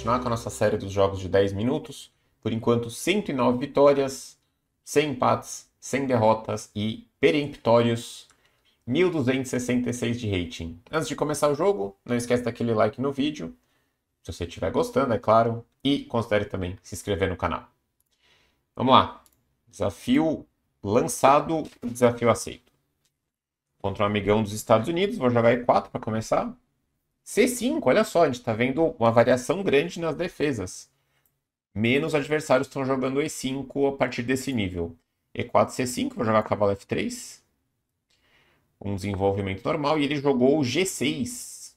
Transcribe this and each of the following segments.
continuar com a nossa série dos jogos de 10 minutos. Por enquanto, 109 vitórias, 100 empates, 100 derrotas e peremptórios, 1266 de rating. Antes de começar o jogo, não esquece daquele like no vídeo, se você estiver gostando, é claro, e considere também se inscrever no canal. Vamos lá. Desafio lançado, desafio aceito. Contra um amigão dos Estados Unidos, vou jogar E4 para começar. C5, olha só, a gente está vendo uma variação grande nas defesas. Menos adversários estão jogando E5 a partir desse nível. E4, C5, vou jogar cavalo F3. Um desenvolvimento normal. E ele jogou G6.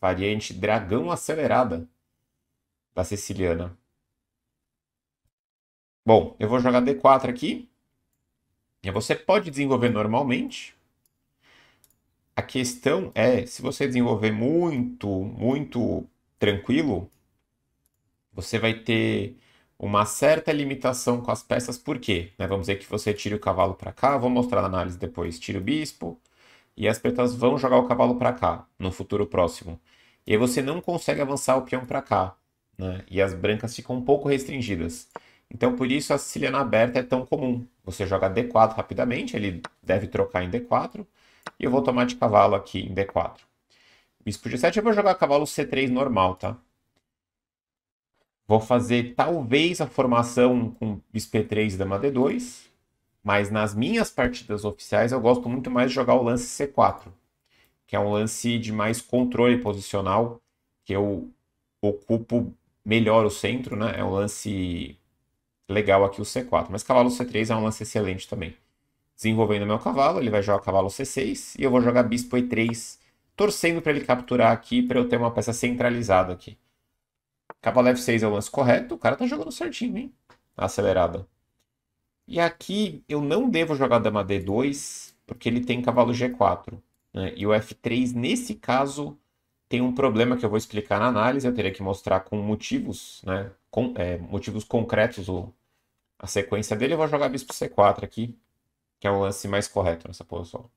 Variante dragão acelerada da siciliana. Bom, eu vou jogar D4 aqui. e Você pode desenvolver normalmente. A questão é, se você desenvolver muito, muito tranquilo, você vai ter uma certa limitação com as peças, por quê? Né? Vamos dizer que você tira o cavalo para cá, vou mostrar na análise depois, tira o bispo, e as pretas vão jogar o cavalo para cá, no futuro próximo. E aí você não consegue avançar o peão para cá, né? e as brancas ficam um pouco restringidas. Então, por isso, a siciliana aberta é tão comum. Você joga D4 rapidamente, ele deve trocar em D4, e eu vou tomar de cavalo aqui em D4. Bispo G7, eu vou jogar cavalo C3 normal, tá? Vou fazer talvez a formação com bispo E3 e dama D2. Mas nas minhas partidas oficiais eu gosto muito mais de jogar o lance C4. Que é um lance de mais controle posicional. Que eu ocupo melhor o centro, né? É um lance legal aqui o C4. Mas cavalo C3 é um lance excelente também desenvolvendo meu cavalo, ele vai jogar cavalo C6 e eu vou jogar uhum. bispo E3, torcendo para ele capturar aqui para eu ter uma peça centralizada aqui. Cavalo F6 é o lance correto, o cara tá jogando certinho, hein? Acelerada. E aqui eu não devo jogar dama D2, porque ele tem cavalo G4. Né? E o F3, nesse caso, tem um problema que eu vou explicar na análise, eu teria que mostrar com motivos, né? Com, é, motivos concretos o, a sequência dele. Eu vou jogar bispo C4 aqui, que é o lance mais correto nessa posição.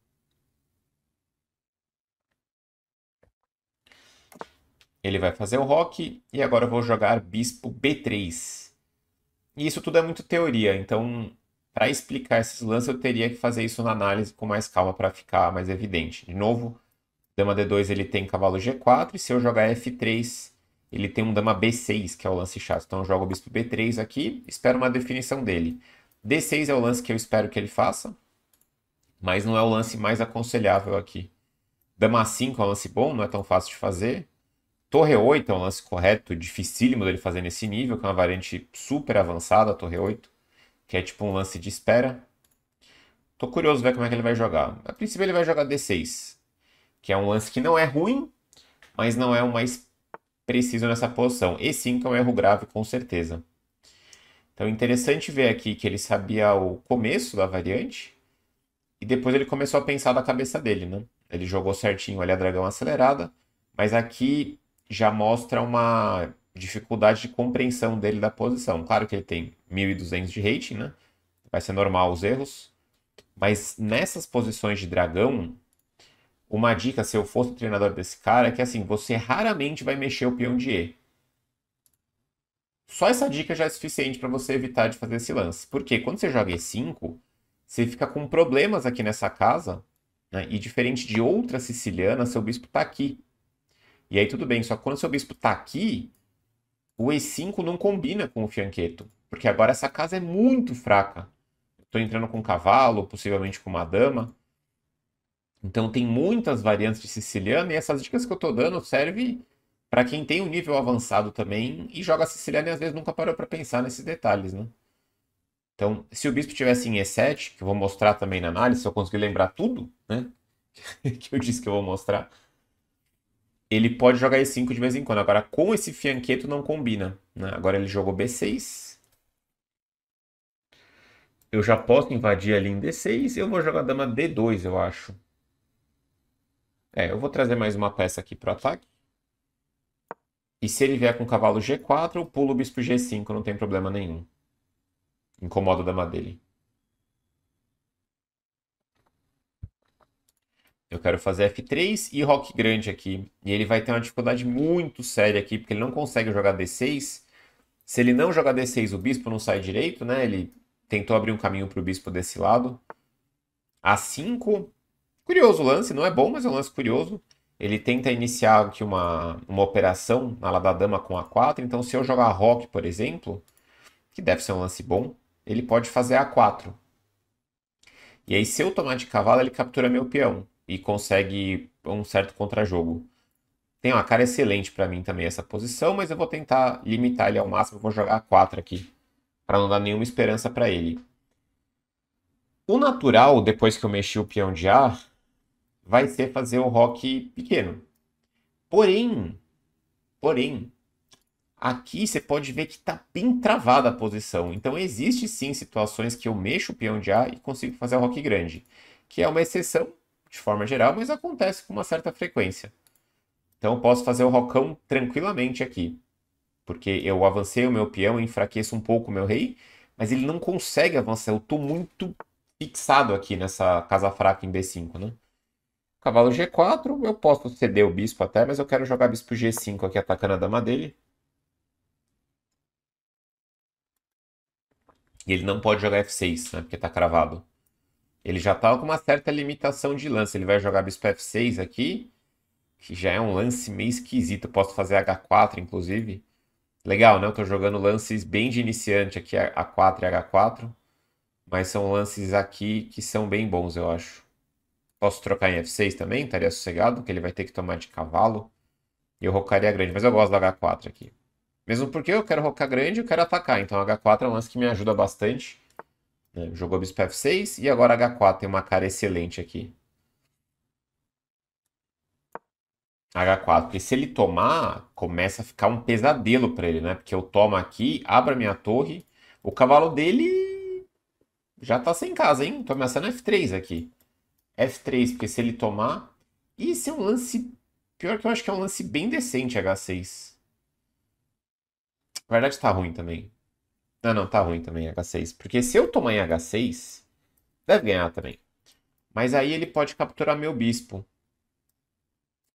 Ele vai fazer o rock e agora eu vou jogar bispo b3. E isso tudo é muito teoria, então para explicar esses lances eu teria que fazer isso na análise com mais calma para ficar mais evidente. De novo, dama d2 ele tem cavalo g4 e se eu jogar f3 ele tem um dama b6, que é o lance chato. Então eu jogo o bispo b3 aqui, espero uma definição dele. D6 é o lance que eu espero que ele faça, mas não é o lance mais aconselhável aqui. Dama 5 é um lance bom, não é tão fácil de fazer. Torre 8 é um lance correto, dificílimo dele fazer nesse nível, que é uma variante super avançada, a Torre 8, que é tipo um lance de espera. Tô curioso ver como é que ele vai jogar. A princípio ele vai jogar D6, que é um lance que não é ruim, mas não é o mais preciso nessa posição. E5 é um erro grave, com certeza. Então, é interessante ver aqui que ele sabia o começo da variante e depois ele começou a pensar da cabeça dele, né? Ele jogou certinho ali a dragão acelerada, mas aqui já mostra uma dificuldade de compreensão dele da posição. Claro que ele tem 1200 de rating, né? Vai ser normal os erros. Mas nessas posições de dragão, uma dica, se eu fosse o treinador desse cara, é que assim, você raramente vai mexer o peão de E. Só essa dica já é suficiente para você evitar de fazer esse lance. Porque quando você joga E5, você fica com problemas aqui nessa casa, né? e diferente de outra siciliana, seu bispo está aqui. E aí tudo bem, só que quando seu bispo está aqui, o E5 não combina com o fianqueto, porque agora essa casa é muito fraca. Estou entrando com um cavalo, possivelmente com uma dama. Então tem muitas variantes de siciliana, e essas dicas que eu estou dando servem para quem tem um nível avançado também e joga siciliano e às vezes nunca parou para pensar nesses detalhes, né? Então, se o bispo tivesse em E7, que eu vou mostrar também na análise, se eu conseguir lembrar tudo, né? que eu disse que eu vou mostrar. Ele pode jogar E5 de vez em quando. Agora, com esse fianqueto não combina. Né? Agora ele jogou B6. Eu já posso invadir ali em D6. Eu vou jogar dama D2, eu acho. É, eu vou trazer mais uma peça aqui para ataque. E se ele vier com o cavalo G4, eu pulo o bispo G5, não tem problema nenhum. Incomoda a dama dele. Eu quero fazer F3 e Rock grande aqui. E ele vai ter uma dificuldade muito séria aqui, porque ele não consegue jogar D6. Se ele não jogar D6, o bispo não sai direito, né? Ele tentou abrir um caminho para o bispo desse lado. A5. Curioso o lance, não é bom, mas é um lance curioso ele tenta iniciar aqui uma, uma operação na da dama com A4. Então, se eu jogar rock, por exemplo, que deve ser um lance bom, ele pode fazer A4. E aí, se eu tomar de cavalo, ele captura meu peão e consegue um certo contrajogo. Tem uma cara excelente para mim também essa posição, mas eu vou tentar limitar ele ao máximo. Eu vou jogar A4 aqui, para não dar nenhuma esperança para ele. O natural, depois que eu mexi o peão de ar vai ser fazer o rock pequeno. Porém, porém, aqui você pode ver que está bem travada a posição. Então existe sim situações que eu mexo o peão de A e consigo fazer o rock grande, que é uma exceção de forma geral, mas acontece com uma certa frequência. Então eu posso fazer o rocão tranquilamente aqui, porque eu avancei o meu peão, enfraqueço um pouco o meu rei, mas ele não consegue avançar. Eu estou muito fixado aqui nessa casa fraca em B5, né? Cavalo G4, eu posso ceder o bispo até, mas eu quero jogar bispo G5 aqui atacando a dama dele. E ele não pode jogar F6, né? Porque tá cravado. Ele já tá com uma certa limitação de lance. Ele vai jogar bispo F6 aqui, que já é um lance meio esquisito. posso fazer H4, inclusive. Legal, né? Eu tô jogando lances bem de iniciante aqui, A4 e H4. Mas são lances aqui que são bem bons, eu acho. Posso trocar em F6 também, estaria sossegado, que ele vai ter que tomar de cavalo. E eu rocaria é grande, mas eu gosto do H4 aqui. Mesmo porque eu quero rocar grande e eu quero atacar, então H4 é um lance que me ajuda bastante. Né? Jogou bispo F6 e agora H4 tem uma cara excelente aqui. H4, porque se ele tomar, começa a ficar um pesadelo para ele, né? Porque eu tomo aqui, abro a minha torre, o cavalo dele já tá sem casa, hein? Tô ameaçando F3 aqui. F3, porque se ele tomar. E esse é um lance. Pior que eu acho que é um lance bem decente, H6. Na verdade, tá ruim também. Ah, não, tá ruim também, H6. Porque se eu tomar em H6, deve ganhar também. Mas aí ele pode capturar meu bispo.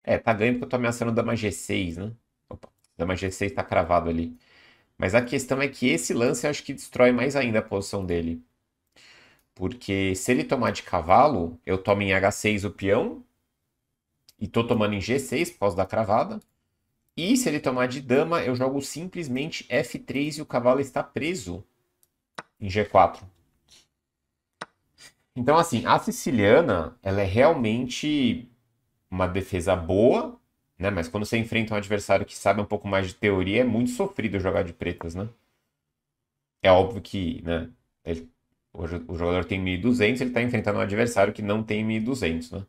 É, tá ganho porque eu tô ameaçando dama G6, né? Opa, dama G6 tá cravado ali. Mas a questão é que esse lance eu acho que destrói mais ainda a posição dele. Porque se ele tomar de cavalo, eu tomo em H6 o peão. E tô tomando em G6 por causa da cravada. E se ele tomar de dama, eu jogo simplesmente F3 e o cavalo está preso em G4. Então, assim, a siciliana, ela é realmente uma defesa boa, né? Mas quando você enfrenta um adversário que sabe um pouco mais de teoria, é muito sofrido jogar de pretas, né? É óbvio que, né? Ele Hoje o jogador tem 1.200, ele está enfrentando um adversário que não tem 1.200, né?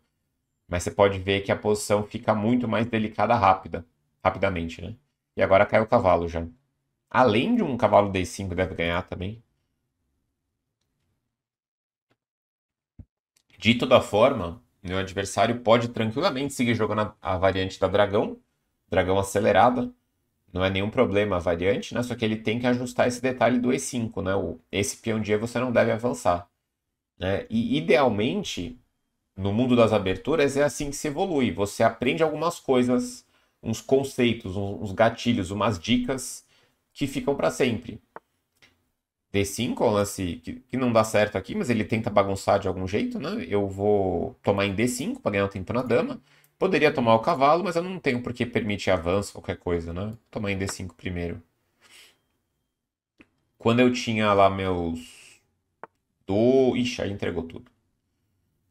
Mas você pode ver que a posição fica muito mais delicada rápida, rapidamente, né? E agora cai o cavalo já. Além de um cavalo D5 deve ganhar também. De toda forma, meu adversário pode tranquilamente seguir jogando a, a variante da dragão, dragão acelerada, não é nenhum problema a variante, né? Só que ele tem que ajustar esse detalhe do E5, né? O, esse peão de E você não deve avançar. Né? E idealmente, no mundo das aberturas, é assim que se evolui. Você aprende algumas coisas, uns conceitos, uns gatilhos, umas dicas que ficam para sempre. D5 é um lance que, que não dá certo aqui, mas ele tenta bagunçar de algum jeito, né? Eu vou tomar em D5 para ganhar um tempo na dama. Poderia tomar o cavalo, mas eu não tenho porque permitir avanço, qualquer coisa, né? tomar em D5 primeiro. Quando eu tinha lá meus... Do... Ixi, aí entregou tudo.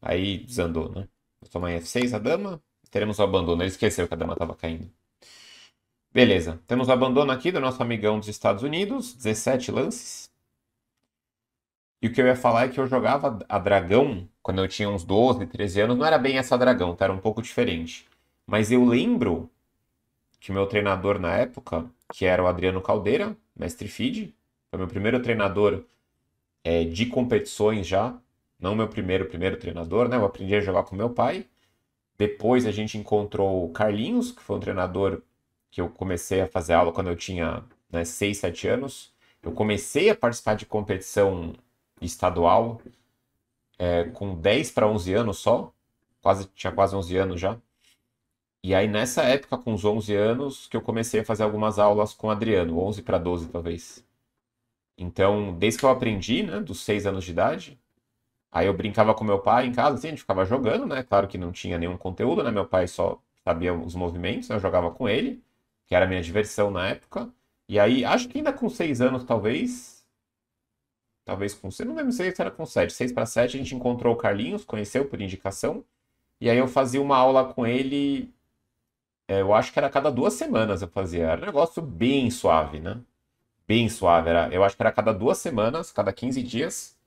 Aí desandou, né? Vou tomar em F6 a dama. Teremos o abandono. Ele esqueceu que a dama estava caindo. Beleza. Temos o abandono aqui do nosso amigão dos Estados Unidos. 17 lances. E o que eu ia falar é que eu jogava a Dragão quando eu tinha uns 12, 13 anos. Não era bem essa Dragão, tá? Era um pouco diferente. Mas eu lembro que meu treinador na época, que era o Adriano Caldeira, mestre feed, foi meu primeiro treinador é, de competições já. Não meu primeiro, primeiro treinador, né? Eu aprendi a jogar com meu pai. Depois a gente encontrou o Carlinhos, que foi um treinador que eu comecei a fazer aula quando eu tinha né, 6, 7 anos. Eu comecei a participar de competição estadual é, com 10 para 11 anos só, quase tinha quase 11 anos já. E aí nessa época, com os 11 anos, que eu comecei a fazer algumas aulas com o Adriano, 11 para 12 talvez. Então, desde que eu aprendi, né, dos 6 anos de idade, aí eu brincava com meu pai em casa, assim, a gente ficava jogando, né? Claro que não tinha nenhum conteúdo, né? Meu pai só sabia os movimentos, né? eu jogava com ele, que era a minha diversão na época. E aí, acho que ainda com 6 anos talvez, talvez com. Eu não lembro se era com 7. 6 para 7 a gente encontrou o Carlinhos, conheceu por indicação. E aí eu fazia uma aula com ele. É, eu acho que era a cada duas semanas eu fazia. Era um negócio bem suave, né? Bem suave. Era, eu acho que era a cada duas semanas, cada 15 dias.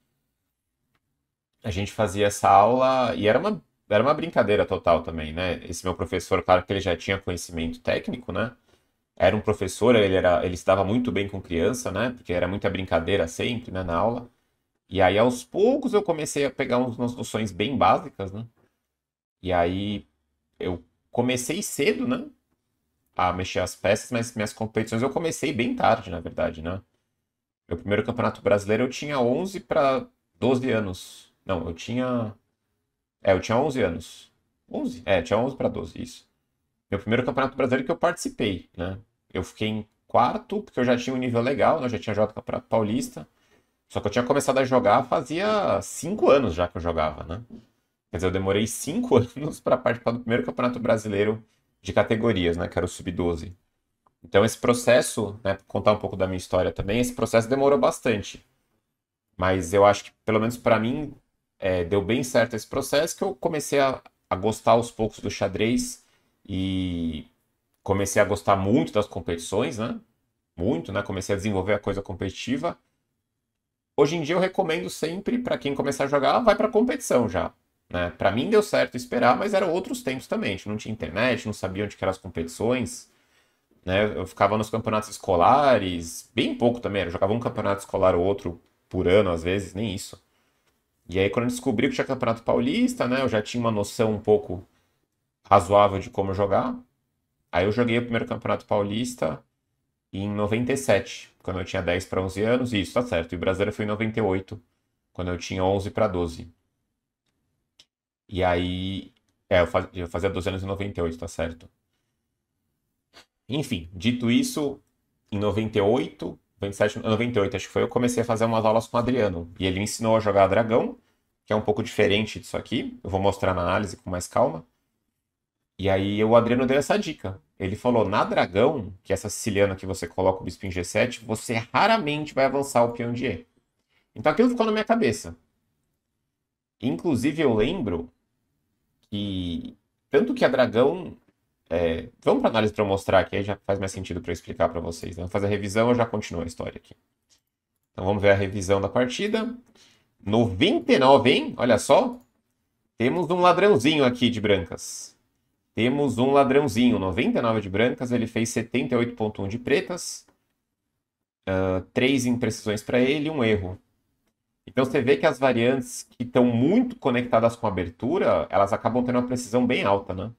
A gente fazia essa aula e era uma, era uma brincadeira total também, né? Esse meu professor, claro que ele já tinha conhecimento técnico, né? era um professor, ele, era, ele estava muito bem com criança, né? Porque era muita brincadeira sempre, né, na aula. E aí, aos poucos, eu comecei a pegar umas noções bem básicas, né? E aí, eu comecei cedo, né? A mexer as peças, mas minhas competições eu comecei bem tarde, na verdade, né? Meu primeiro campeonato brasileiro eu tinha 11 para 12 anos. Não, eu tinha. É, eu tinha 11 anos. 11? É, tinha 11 para 12, isso. Meu primeiro campeonato brasileiro que eu participei, né? Eu fiquei em quarto, porque eu já tinha um nível legal, né? eu já tinha jogado campeonato paulista. Só que eu tinha começado a jogar fazia cinco anos já que eu jogava, né? Quer dizer, eu demorei cinco anos para participar do primeiro campeonato brasileiro de categorias, né? Que era o Sub-12. Então esse processo, né? Contar um pouco da minha história também, esse processo demorou bastante. Mas eu acho que, pelo menos para mim, é, deu bem certo esse processo que eu comecei a, a gostar aos poucos do xadrez e comecei a gostar muito das competições, né? Muito, né? Comecei a desenvolver a coisa competitiva. Hoje em dia eu recomendo sempre para quem começar a jogar, vai para competição já. Né? Para mim deu certo esperar, mas eram outros tempos também. A gente não tinha internet, não sabia onde eram as competições. Né? Eu ficava nos campeonatos escolares, bem pouco também. Eu jogava um campeonato escolar ou outro por ano, às vezes, nem isso. E aí, quando eu descobri que tinha Campeonato Paulista, né? Eu já tinha uma noção um pouco razoável de como jogar. Aí eu joguei o primeiro Campeonato Paulista em 97, quando eu tinha 10 para 11 anos, e isso tá certo. E o Brasileiro foi em 98, quando eu tinha 11 para 12. E aí. É, eu, faz, eu fazia 12 anos em 98, tá certo. Enfim, dito isso, em 98, 27, 98 acho que foi, eu comecei a fazer umas aulas com o Adriano. E ele me ensinou a jogar dragão, que é um pouco diferente disso aqui. Eu vou mostrar na análise com mais calma. E aí o Adriano deu essa dica. Ele falou: na dragão, que é essa siciliana que você coloca o bispo em G7, você raramente vai avançar o peão de E. Então aquilo ficou na minha cabeça. Inclusive eu lembro que tanto que a dragão é, vamos para análise para mostrar que aí já faz mais sentido para eu explicar para vocês. Né? Vou fazer a revisão, eu já continuo a história aqui. Então vamos ver a revisão da partida. 99, hein? Olha só. Temos um ladrãozinho aqui de brancas. Temos um ladrãozinho, 99 de brancas, ele fez 78.1 de pretas, uh, ah, 3 imprecisões para ele um erro. Então você vê que as variantes que estão muito conectadas com a abertura, elas acabam tendo uma precisão bem alta, né?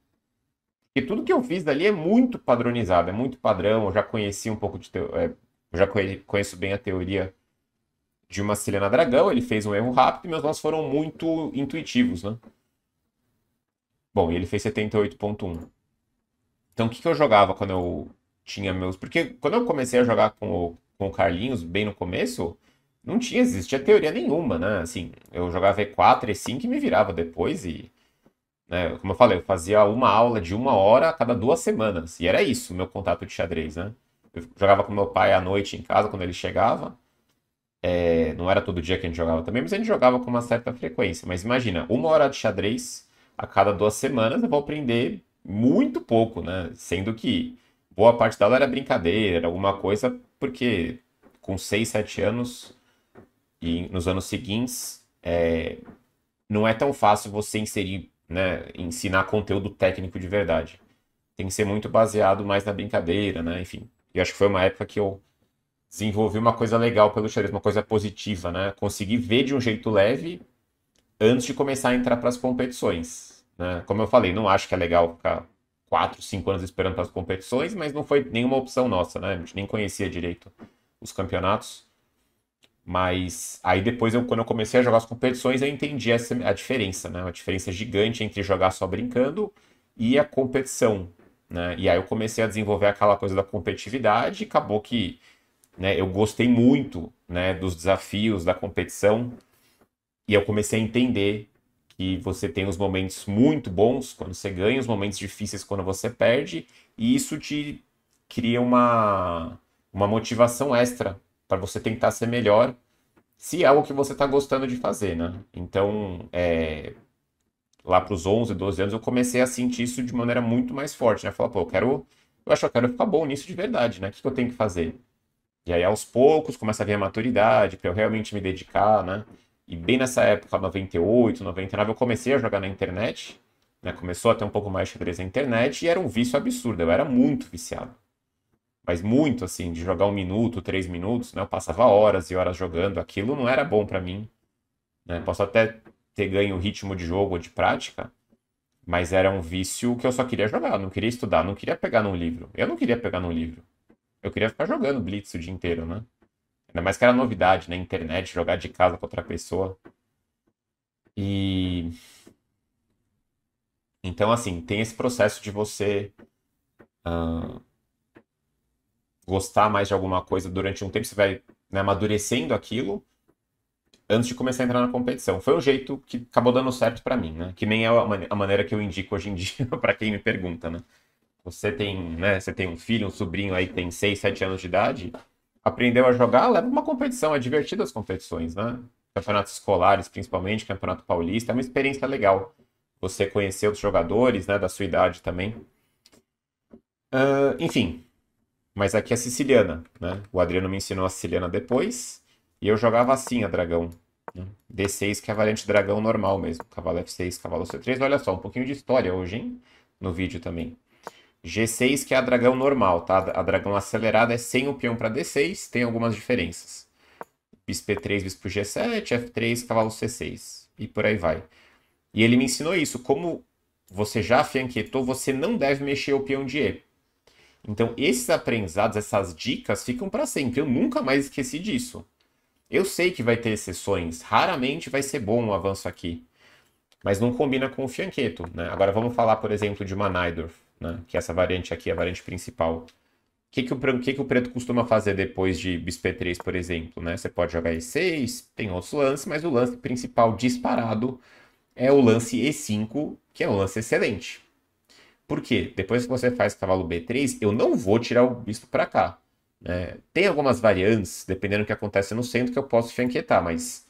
Porque tudo que eu fiz dali é muito padronizado, é muito padrão, eu já conheci um pouco de... Teo... É, eu já conheço bem a teoria de uma Silena Dragão, ele fez um erro rápido e meus nós foram muito intuitivos, né? Bom, e ele fez 78.1. Então, o que, que eu jogava quando eu tinha meus... Porque quando eu comecei a jogar com o, com o Carlinhos, bem no começo, não tinha, existia teoria nenhuma, né? Assim, eu jogava E4, E5 e me virava depois e... Né, como eu falei, eu fazia uma aula de uma hora a cada duas semanas. E era isso, meu contato de xadrez, né? Eu jogava com meu pai à noite em casa, quando ele chegava. É, não era todo dia que a gente jogava também, mas a gente jogava com uma certa frequência. Mas imagina, uma hora de xadrez a cada duas semanas eu vou aprender muito pouco, né? Sendo que boa parte dela era brincadeira, era alguma coisa, porque com 6, 7 anos e nos anos seguintes, é, não é tão fácil você inserir, né, ensinar conteúdo técnico de verdade. Tem que ser muito baseado mais na brincadeira, né? Enfim, eu acho que foi uma época que eu desenvolvi uma coisa legal pelo xadrez, uma coisa positiva, né? Consegui ver de um jeito leve antes de começar a entrar para as competições. Né? Como eu falei, não acho que é legal ficar 4, 5 anos esperando para as competições, mas não foi nenhuma opção nossa, né? A gente nem conhecia direito os campeonatos. Mas aí depois, eu, quando eu comecei a jogar as competições, eu entendi essa, a diferença, né? Uma diferença gigante entre jogar só brincando e a competição, né? E aí eu comecei a desenvolver aquela coisa da competitividade e acabou que né, eu gostei muito né, dos desafios, da competição. E eu comecei a entender que você tem os momentos muito bons quando você ganha, os momentos difíceis quando você perde, e isso te cria uma, uma motivação extra para você tentar ser melhor, se é algo que você está gostando de fazer, né? Então, é, lá para os 11, 12 anos, eu comecei a sentir isso de maneira muito mais forte, né? Falar, pô, eu quero, eu acho que eu quero ficar bom nisso de verdade, né? O que, que eu tenho que fazer? E aí, aos poucos, começa a vir a maturidade para eu realmente me dedicar, né? E bem nessa época, 98, 99, eu comecei a jogar na internet. Né? Começou a ter um pouco mais de xadrez na internet e era um vício absurdo. Eu era muito viciado. Mas muito, assim, de jogar um minuto, três minutos, né? Eu passava horas e horas jogando. Aquilo não era bom para mim. Né? Posso até ter ganho ritmo de jogo ou de prática, mas era um vício que eu só queria jogar, não queria estudar, não queria pegar num livro. Eu não queria pegar num livro. Eu queria ficar jogando Blitz o dia inteiro, né? Ainda mais que era novidade, né? Internet, jogar de casa com outra pessoa. E. Então, assim, tem esse processo de você. Uh, gostar mais de alguma coisa durante um tempo, você vai né, amadurecendo aquilo antes de começar a entrar na competição. Foi um jeito que acabou dando certo para mim, né? Que nem é a maneira que eu indico hoje em dia para quem me pergunta, né? Você tem, né, você tem um filho, um sobrinho aí que tem 6, 7 anos de idade, aprendeu a jogar, leva uma competição, é divertido as competições, né? Campeonatos escolares, principalmente, Campeonato Paulista, é uma experiência legal. Você conhecer os jogadores, né, da sua idade também. Uh, enfim, mas aqui é siciliana, né? O Adriano me ensinou a siciliana depois, e eu jogava assim a dragão. Né? D6, que é a variante dragão normal mesmo. Cavalo F6, cavalo C3. Olha só, um pouquinho de história hoje, hein? No vídeo também. G6, que é a dragão normal, tá? A dragão acelerada é sem o peão para D6, tem algumas diferenças. Bispo P3, bispo G7, F3, cavalo C6 e por aí vai. E ele me ensinou isso, como você já fianquetou, você não deve mexer o peão de E. Então, esses aprendizados, essas dicas ficam para sempre. Eu nunca mais esqueci disso. Eu sei que vai ter exceções, raramente vai ser bom um avanço aqui. Mas não combina com o fianqueto, né? Agora vamos falar, por exemplo, de uma Naidorf né? que é essa variante aqui é a variante principal. O que, que, o, que, que o preto costuma fazer depois de bispo E3, por exemplo? Né? Você pode jogar E6, tem outros lances, mas o lance principal disparado é o lance E5, que é um lance excelente. Por quê? Depois que você faz cavalo B3, eu não vou tirar o bispo para cá. Né? Tem algumas variantes, dependendo do que acontece no centro, que eu posso chanquetar, mas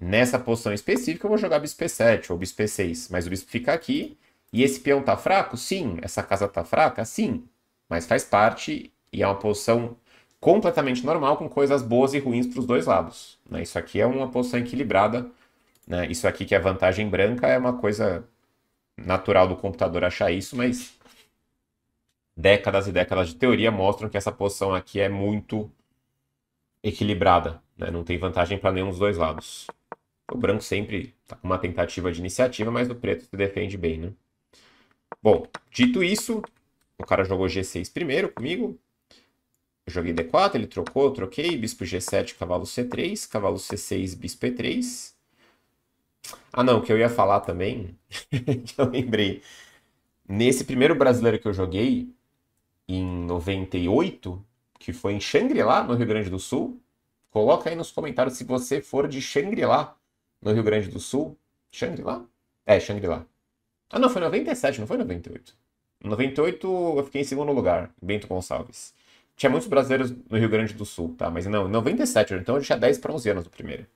nessa posição específica eu vou jogar bispo E7 ou bispo E6, mas o bispo fica aqui e esse peão tá fraco? Sim. Essa casa tá fraca? Sim. Mas faz parte e é uma posição completamente normal, com coisas boas e ruins para os dois lados. Né? Isso aqui é uma posição equilibrada. Né? Isso aqui que é vantagem branca é uma coisa natural do computador achar isso, mas décadas e décadas de teoria mostram que essa posição aqui é muito equilibrada. Né? Não tem vantagem para nenhum dos dois lados. O branco sempre está com uma tentativa de iniciativa, mas o preto se defende bem. Né? Bom, dito isso, o cara jogou G6 primeiro comigo. Eu joguei D4, ele trocou, eu troquei. Bispo G7, cavalo C3, cavalo C6, bispo E3. Ah não, o que eu ia falar também, que eu lembrei. Nesse primeiro brasileiro que eu joguei, em 98, que foi em Xangri-Lá, no Rio Grande do Sul, coloca aí nos comentários se você for de Xangri-Lá, no Rio Grande do Sul. Xangri-Lá? É, Xangri-Lá. Ah, não, foi 97, não foi 98. Em 98 eu fiquei em segundo lugar, Bento Gonçalves. Tinha muitos brasileiros no Rio Grande do Sul, tá? Mas não, em 97, então eu tinha 10 para 11 anos no primeiro.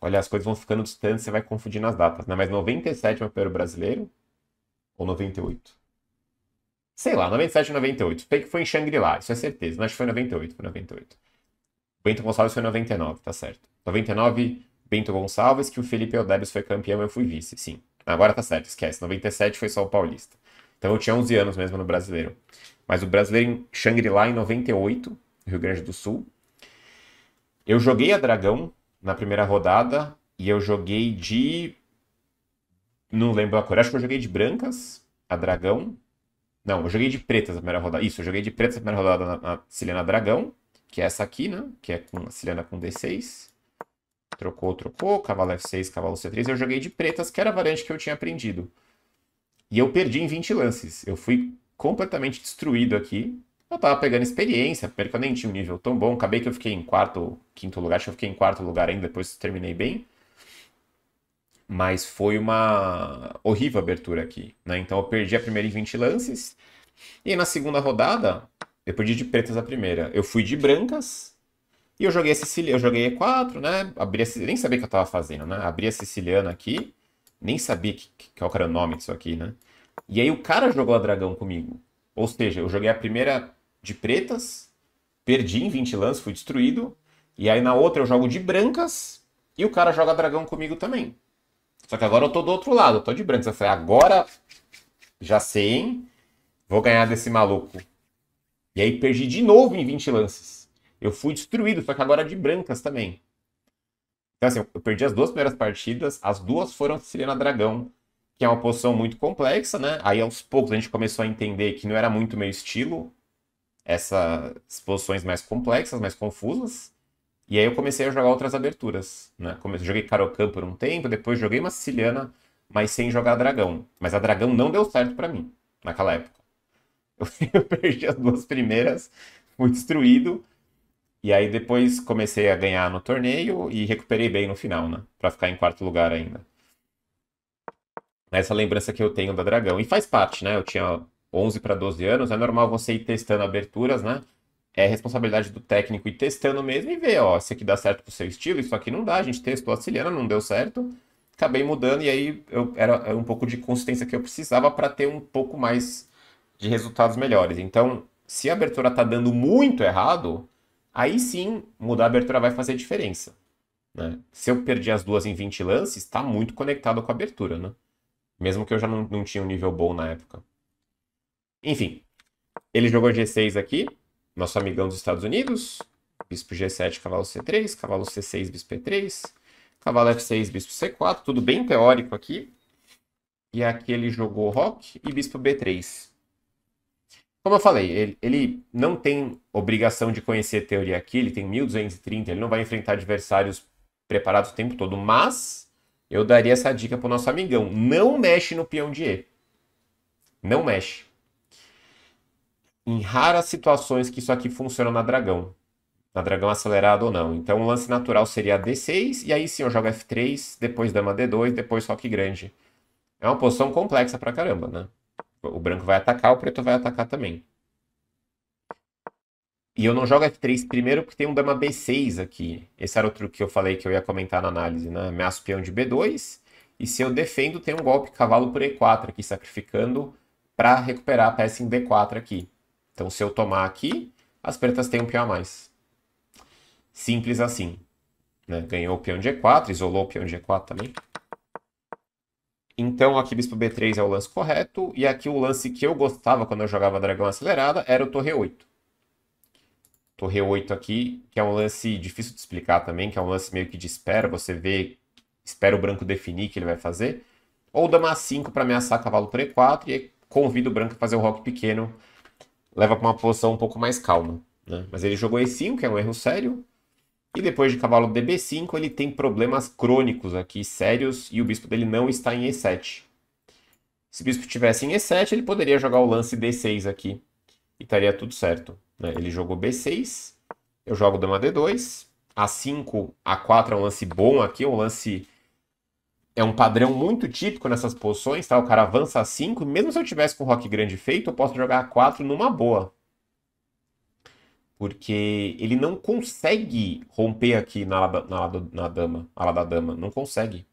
Olha, as coisas vão ficando distantes, você vai confundindo as datas, né? Mas 97 é o primeiro brasileiro ou 98? Sei lá, 97 ou 98. Sei que foi em Shangri-La, isso é certeza. Mas foi 98, foi 98. Bento Gonçalves foi 99, tá certo. 99, Bento Gonçalves, que o Felipe Odebs foi campeão, eu fui vice, sim. Agora tá certo, esquece. 97 foi só o Paulista. Então eu tinha 11 anos mesmo no Brasileiro. Mas o Brasileiro em Xangri-Lá em 98, Rio Grande do Sul. Eu joguei a Dragão na primeira rodada e eu joguei de. Não lembro a cor. Acho que eu joguei de brancas, a Dragão. Não, eu joguei de pretas na primeira rodada. Isso, eu joguei de pretas na primeira rodada na, na Silena Dragão, que é essa aqui, né? Que é com a Silena com D6. Trocou, trocou, cavalo F6, cavalo C3. Eu joguei de pretas, que era a variante que eu tinha aprendido. E eu perdi em 20 lances. Eu fui completamente destruído aqui. Eu tava pegando experiência, porque eu nem tinha um nível tão bom. Acabei que eu fiquei em quarto, quinto lugar. Acho que eu fiquei em quarto lugar ainda, depois terminei bem. Mas foi uma horrível abertura aqui, né? Então eu perdi a primeira em 20 lances. E na segunda rodada, eu perdi de pretas a primeira. Eu fui de brancas, e eu joguei a Siciliana, eu joguei E4, né? Abri a, nem sabia o que eu estava fazendo, né? Abri a Siciliana aqui, nem sabia que, que, qual era o nome disso aqui, né? E aí o cara jogou a dragão comigo. Ou seja, eu joguei a primeira de pretas, perdi em 20 lances, fui destruído. E aí na outra eu jogo de brancas e o cara joga dragão comigo também. Só que agora eu tô do outro lado, eu tô de brancas. Eu falei, agora já sei, hein? Vou ganhar desse maluco. E aí perdi de novo em 20 lances. Eu fui destruído, só que agora de brancas também. Então, assim, eu perdi as duas primeiras partidas, as duas foram siciliana Dragão, que é uma posição muito complexa, né? Aí aos poucos a gente começou a entender que não era muito meu estilo essas posições mais complexas, mais confusas. E aí eu comecei a jogar outras aberturas, né? Comecei, joguei Karokan por um tempo, depois joguei uma Siciliana, mas sem jogar Dragão. Mas a Dragão não deu certo para mim, naquela época. Eu, eu perdi as duas primeiras, fui destruído, e aí depois comecei a ganhar no torneio e recuperei bem no final, né? Pra ficar em quarto lugar ainda. Essa lembrança que eu tenho da Dragão. E faz parte, né? Eu tinha 11 para 12 anos, é normal você ir testando aberturas, né? É responsabilidade do técnico ir testando mesmo e ver, ó, se aqui dá certo pro seu estilo, isso aqui não dá, a gente testou a Siliana, não deu certo, acabei mudando e aí eu era, era é um pouco de consistência que eu precisava para ter um pouco mais de resultados melhores. Então, se a abertura tá dando muito errado, Aí sim, mudar a abertura vai fazer diferença. Né? Se eu perdi as duas em 20 lances, está muito conectado com a abertura, né? Mesmo que eu já não, não tinha um nível bom na época. Enfim, ele jogou G6 aqui, nosso amigão dos Estados Unidos. Bispo G7, cavalo C3, cavalo C6, bispo E3, cavalo F6, bispo C4, tudo bem teórico aqui. E aqui ele jogou rock e bispo B3. Como eu falei, ele, ele não tem obrigação de conhecer teoria aqui, ele tem 1230, ele não vai enfrentar adversários preparados o tempo todo, mas eu daria essa dica pro nosso amigão, não mexe no peão de E. Não mexe. Em raras situações que isso aqui funciona na dragão, na dragão acelerado ou não. Então o lance natural seria D6, e aí sim eu jogo F3, depois dama D2, depois rock grande. É uma posição complexa pra caramba, né? O branco vai atacar, o preto vai atacar também. E eu não jogo F3 primeiro porque tem um dama B6 aqui. Esse era o truque que eu falei que eu ia comentar na análise, né? Ameaço peão de B2. E se eu defendo, tem um golpe cavalo por E4 aqui, sacrificando para recuperar a peça em D4 aqui. Então, se eu tomar aqui, as pretas têm um peão a mais. Simples assim. Né? Ganhou o peão de E4, isolou o peão de E4 também. Então aqui bispo b3 é o lance correto, e aqui o lance que eu gostava quando eu jogava dragão acelerada era o torre 8. Torre 8 aqui, que é um lance difícil de explicar também, que é um lance meio que de espera, você vê, espera o branco definir o que ele vai fazer. Ou dama 5 para ameaçar cavalo por e4, e convida o branco a fazer o rock pequeno, leva para uma posição um pouco mais calma. Né? Mas ele jogou e5, que é um erro sério, e depois de cavalo DB5, ele tem problemas crônicos aqui, sérios, e o bispo dele não está em E7. Se o bispo estivesse em E7, ele poderia jogar o lance D6 aqui, e estaria tudo certo. Né? Ele jogou B6, eu jogo dama D2, A5, A4 é um lance bom aqui, um lance... É um padrão muito típico nessas posições, tá? O cara avança A5, mesmo se eu tivesse com o rock grande feito, eu posso jogar A4 numa boa. Porque ele não consegue romper aqui na, na, na, na dama, ala da dama. Não consegue.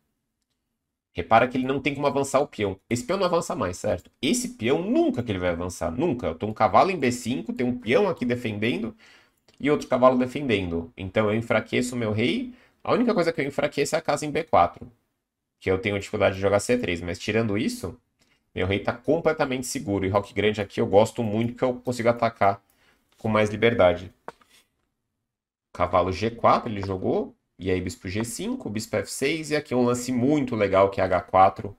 Repara que ele não tem como avançar o peão. Esse peão não avança mais, certo? Esse peão nunca que ele vai avançar, nunca. Eu tô um cavalo em B5, tem um peão aqui defendendo e outro cavalo defendendo. Então eu enfraqueço o meu rei. A única coisa que eu enfraqueço é a casa em B4. Que eu tenho dificuldade de jogar C3. Mas tirando isso, meu rei tá completamente seguro. E Rock Grande aqui eu gosto muito que eu consigo atacar com mais liberdade. Cavalo G4 ele jogou, e aí bispo G5, bispo F6, e aqui é um lance muito legal que é H4.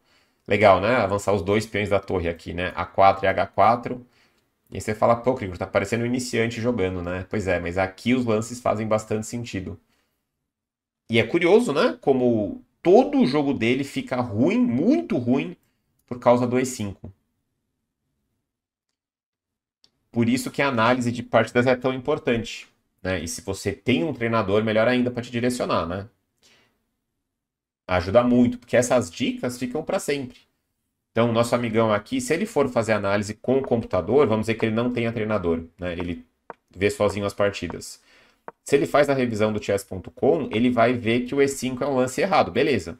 Legal, né? Avançar os dois peões da torre aqui, né? A4 e H4. E aí você fala, pô, Krigor, tá parecendo um iniciante jogando, né? Pois é, mas aqui os lances fazem bastante sentido. E é curioso, né? Como todo o jogo dele fica ruim, muito ruim, por causa do E5. Por isso que a análise de partidas é tão importante. Né? E se você tem um treinador, melhor ainda para te direcionar, né? Ajuda muito, porque essas dicas ficam para sempre. Então, nosso amigão aqui, se ele for fazer análise com o computador, vamos dizer que ele não tenha treinador, né? Ele vê sozinho as partidas. Se ele faz na revisão do chess.com, ele vai ver que o E5 é um lance errado, beleza.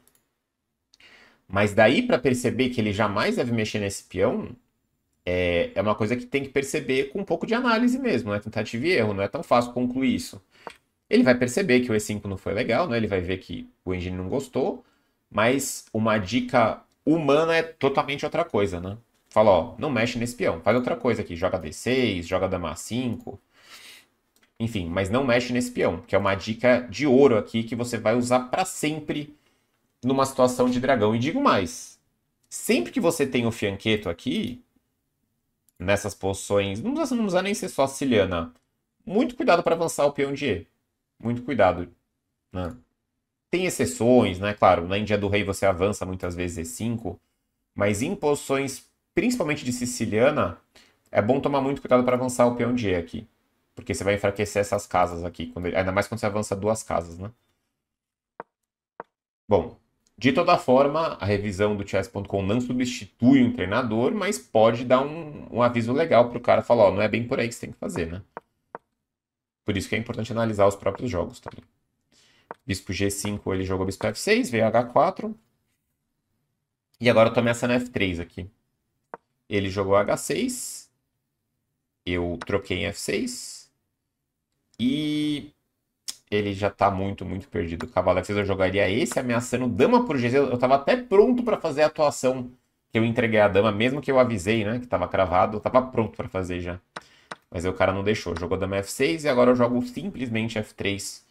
Mas daí para perceber que ele jamais deve mexer nesse peão, é, é uma coisa que tem que perceber com um pouco de análise mesmo, né? Tentativa e erro, não é tão fácil concluir isso. Ele vai perceber que o E5 não foi legal, né? Ele vai ver que o engine não gostou, mas uma dica humana é totalmente outra coisa, né? Fala, ó, não mexe nesse peão, faz outra coisa aqui, joga D6, joga dama 5. Enfim, mas não mexe nesse peão, que é uma dica de ouro aqui que você vai usar para sempre numa situação de dragão. E digo mais, sempre que você tem o fianqueto aqui, nessas posições, não precisa, não precisa nem ser só siciliana. Muito cuidado para avançar o peão de E. Muito cuidado. Né? Tem exceções, né? Claro, na Índia do Rei você avança muitas vezes E5, mas em posições, principalmente de siciliana, é bom tomar muito cuidado para avançar o peão de E aqui. Porque você vai enfraquecer essas casas aqui, quando ainda mais quando você avança duas casas, né? Bom, de toda forma, a revisão do chess.com não substitui um treinador, mas pode dar um, um aviso legal para o cara falar, ó, não é bem por aí que você tem que fazer, né? Por isso que é importante analisar os próprios jogos também. Bispo G5, ele jogou Bispo F6, veio H4. E agora eu tô ameaçando F3 aqui. Ele jogou H6. Eu troquei em F6. E ele já tá muito, muito perdido. O cavalo eu jogaria esse ameaçando dama por G6. Eu tava até pronto para fazer a atuação que eu entreguei a dama, mesmo que eu avisei, né, que tava cravado. Eu tava pronto para fazer já. Mas aí o cara não deixou. Jogou dama F6 e agora eu jogo simplesmente F3.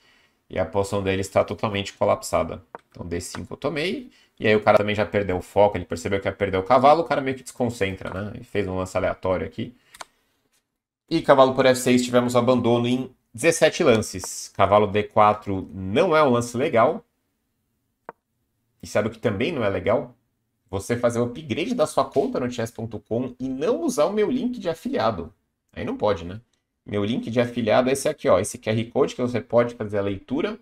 E a posição dele está totalmente colapsada. Então D5 eu tomei. E aí o cara também já perdeu o foco, ele percebeu que ia perder o cavalo, o cara meio que desconcentra, né? Ele fez um lance aleatório aqui. E cavalo por F6, tivemos abandono em 17 lances. Cavalo D4 não é um lance legal. E sabe o que também não é legal? Você fazer o upgrade da sua conta no chess.com e não usar o meu link de afiliado. Aí não pode, né? Meu link de afiliado é esse aqui, ó. Esse QR Code que você pode fazer a leitura.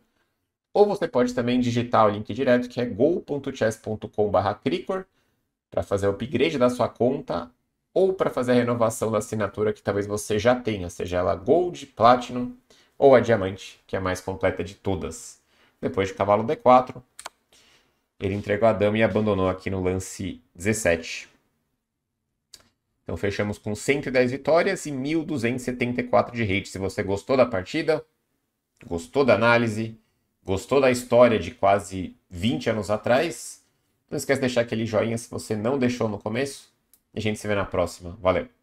Ou você pode também digitar o link direto, que é go.chess.com.br para fazer o upgrade da sua conta ou para fazer a renovação da assinatura que talvez você já tenha, seja ela Gold, Platinum ou a Diamante, que é a mais completa de todas. Depois de cavalo D4, ele entregou a dama e abandonou aqui no lance 17. Então fechamos com 110 vitórias e 1.274 de rate. Se você gostou da partida, gostou da análise, gostou da história de quase 20 anos atrás, não esquece de deixar aquele joinha se você não deixou no começo. A gente se vê na próxima. Valeu!